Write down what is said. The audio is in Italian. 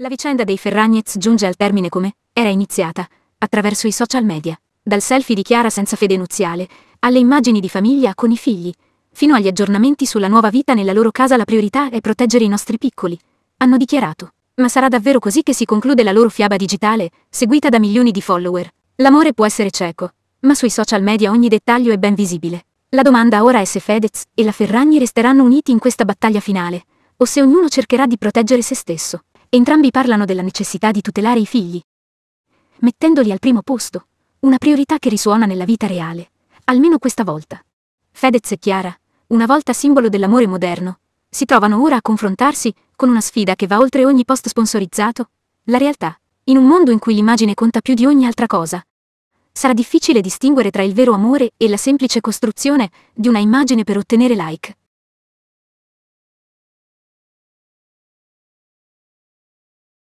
La vicenda dei Ferragnez giunge al termine come era iniziata, attraverso i social media, dal selfie di Chiara senza fede nuziale, alle immagini di famiglia con i figli, fino agli aggiornamenti sulla nuova vita nella loro casa la priorità è proteggere i nostri piccoli, hanno dichiarato. Ma sarà davvero così che si conclude la loro fiaba digitale, seguita da milioni di follower? L'amore può essere cieco, ma sui social media ogni dettaglio è ben visibile. La domanda ora è se Fedez e la Ferragni resteranno uniti in questa battaglia finale, o se ognuno cercherà di proteggere se stesso. Entrambi parlano della necessità di tutelare i figli, mettendoli al primo posto, una priorità che risuona nella vita reale, almeno questa volta. Fedez e Chiara, una volta simbolo dell'amore moderno, si trovano ora a confrontarsi con una sfida che va oltre ogni post sponsorizzato, la realtà, in un mondo in cui l'immagine conta più di ogni altra cosa. Sarà difficile distinguere tra il vero amore e la semplice costruzione di una immagine per ottenere like.